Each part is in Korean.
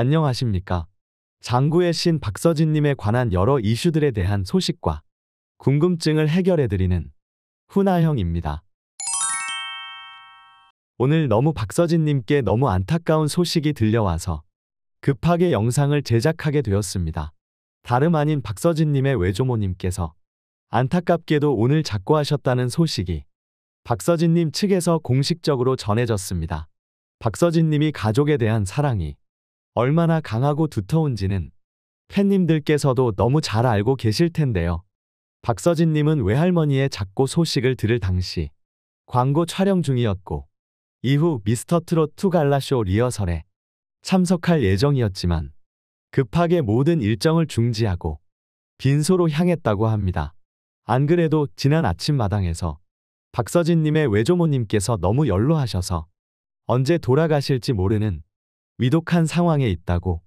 안녕하십니까? 장구의 신 박서진님에 관한 여러 이슈들에 대한 소식과 궁금증을 해결해드리는 훈아형입니다. 오늘 너무 박서진님께 너무 안타까운 소식이 들려와서 급하게 영상을 제작하게 되었습니다. 다름 아닌 박서진님의 외조모님께서 안타깝게도 오늘 작고하셨다는 소식이 박서진님 측에서 공식적으로 전해졌습니다. 박서진님이 가족에 대한 사랑이 얼마나 강하고 두터운지는 팬님들께서도 너무 잘 알고 계실 텐데요. 박서진님은 외할머니의 작고 소식을 들을 당시 광고 촬영 중이었고 이후 미스터트롯 2 갈라쇼 리허설에 참석할 예정이었지만 급하게 모든 일정을 중지하고 빈소로 향했다고 합니다. 안 그래도 지난 아침 마당에서 박서진님의 외조모님께서 너무 연로하셔서 언제 돌아가실지 모르는 위독한 상황에 있다고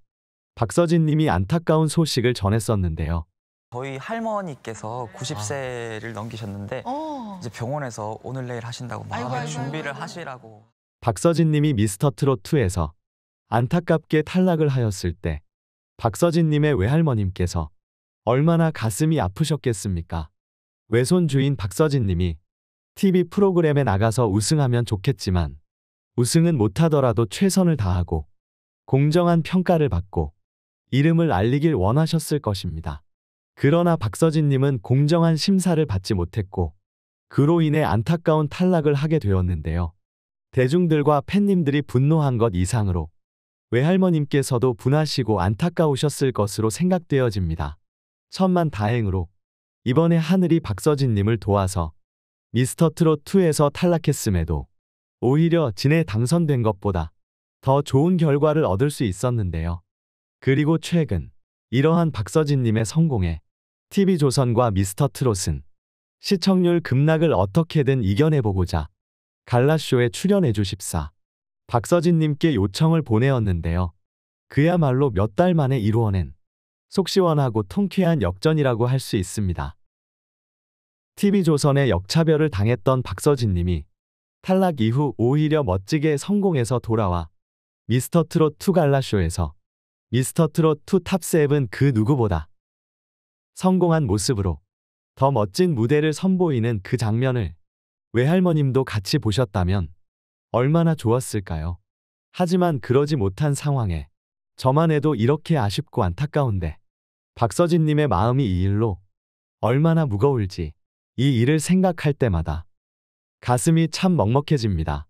박서진 님이 안타까운 소식을 전했었는데요. 저희 할머니께서 90세를 아. 넘기셨는데 어. 이제 병원에서 오늘 내일 하신다고 아이고, 아이고, 준비를 아이고. 하시라고 박서진 님이 미스터 트롯2에서 안타깝게 탈락을 하였을 때 박서진 님의 외할머님께서 얼마나 가슴이 아프셨겠습니까? 외손 주인 박서진 님이 TV 프로그램에 나가서 우승하면 좋겠지만 우승은 못하더라도 최선을 다하고 공정한 평가를 받고 이름을 알리길 원하셨을 것입니다. 그러나 박서진님은 공정한 심사를 받지 못했고 그로 인해 안타까운 탈락을 하게 되었는데요. 대중들과 팬님들이 분노한 것 이상으로 외할머님께서도 분하시고 안타까우셨을 것으로 생각되어집니다. 천만 다행으로 이번에 하늘이 박서진님을 도와서 미스터트롯2에서 탈락했음에도 오히려 진에 당선된 것보다 더 좋은 결과를 얻을 수 있었는데요. 그리고 최근 이러한 박서진님의 성공에 TV조선과 미스터트롯은 시청률 급락을 어떻게든 이겨내보고자 갈라쇼에 출연해주십사 박서진님께 요청을 보내었는데요. 그야말로 몇 달 만에 이루어낸 속시원하고 통쾌한 역전이라고 할 수 있습니다. TV조선의 역차별을 당했던 박서진님이 탈락 이후 오히려 멋지게 성공해서 돌아와 미스터 트롯 2 갈라쇼에서 미스터 트롯 2 탑7은 그 누구보다 성공한 모습으로 더 멋진 무대를 선보이는 그 장면을 외할머님도 같이 보셨다면 얼마나 좋았을까요? 하지만 그러지 못한 상황에 저만 해도 이렇게 아쉽고 안타까운데 박서진님의 마음이 이 일로 얼마나 무거울지 이 일을 생각할 때마다 가슴이 참 먹먹해집니다.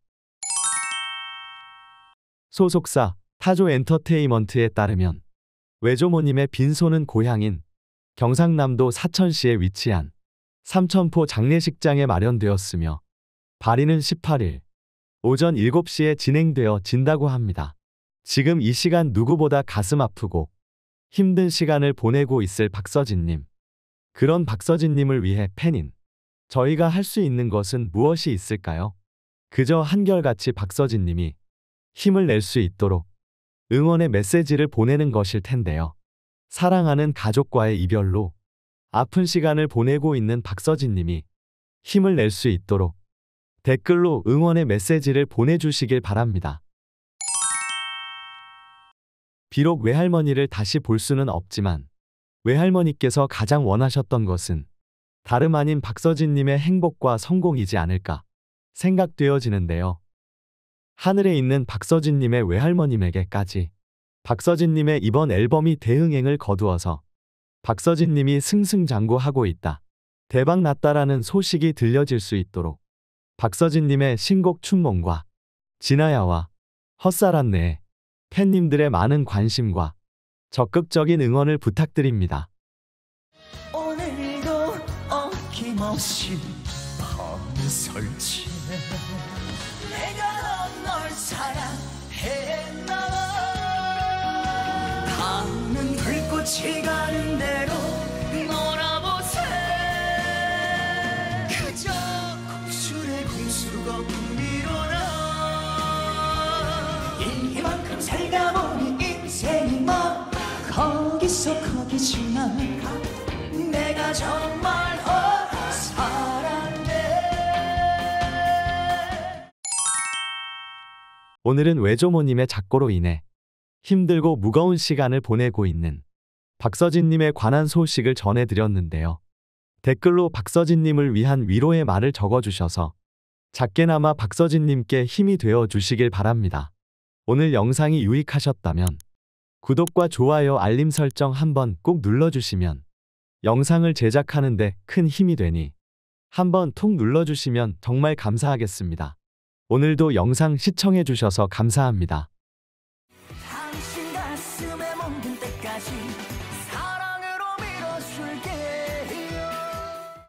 소속사 타조 엔터테인먼트에 따르면 외조모님의 빈소는 고향인 경상남도 사천시에 위치한 삼천포 장례식장에 마련되었으며 발인은 18일 오전 7시에 진행되어 진다고 합니다. 지금 이 시간 누구보다 가슴 아프고 힘든 시간을 보내고 있을 박서진님. 그런 박서진님을 위해 팬인 저희가 할 수 있는 것은 무엇이 있을까요? 그저 한결같이 박서진님이 힘을 낼 수 있도록 응원의 메시지를 보내는 것일 텐데요. 사랑하는 가족과의 이별로 아픈 시간을 보내고 있는 박서진님이 힘을 낼 수 있도록 댓글로 응원의 메시지를 보내주시길 바랍니다. 비록 외할머니를 다시 볼 수는 없지만 외할머니께서 가장 원하셨던 것은 다름 아닌 박서진님의 행복과 성공이지 않을까 생각되어지는데요. 하늘에 있는 박서진님의 외할머님에게까지 박서진님의 이번 앨범이 대흥행을 거두어서 박서진님이 승승장구하고 있다. 대박 났다라는 소식이 들려질 수 있도록 박서진님의 신곡 춘몽과 진아야와 헛살았네 팬님들의 많은 관심과 적극적인 응원을 부탁드립니다. 오늘도 어김없이 설치 해 내가 넌널 사랑했나봐 닿는 불꽃이 가는 대로 놀아보세 그저 공수의 공수가 꿈이로라 이만큼 살다 보니 인생이 막 뭐. 거기서 거기지만 내가 정말 어. 오늘은 외조모님의 작고로 인해 힘들고 무거운 시간을 보내고 있는 박서진님에 관한 소식을 전해드렸는데요. 댓글로 박서진님을 위한 위로의 말을 적어주셔서 작게나마 박서진님께 힘이 되어 주시길 바랍니다. 오늘 영상이 유익하셨다면 구독과 좋아요 알림 설정 한번 꼭 눌러주시면 영상을 제작하는데 큰 힘이 되니 한번 톡 눌러주시면 정말 감사하겠습니다. 오늘도 영상 시청해주셔서 감사합니다.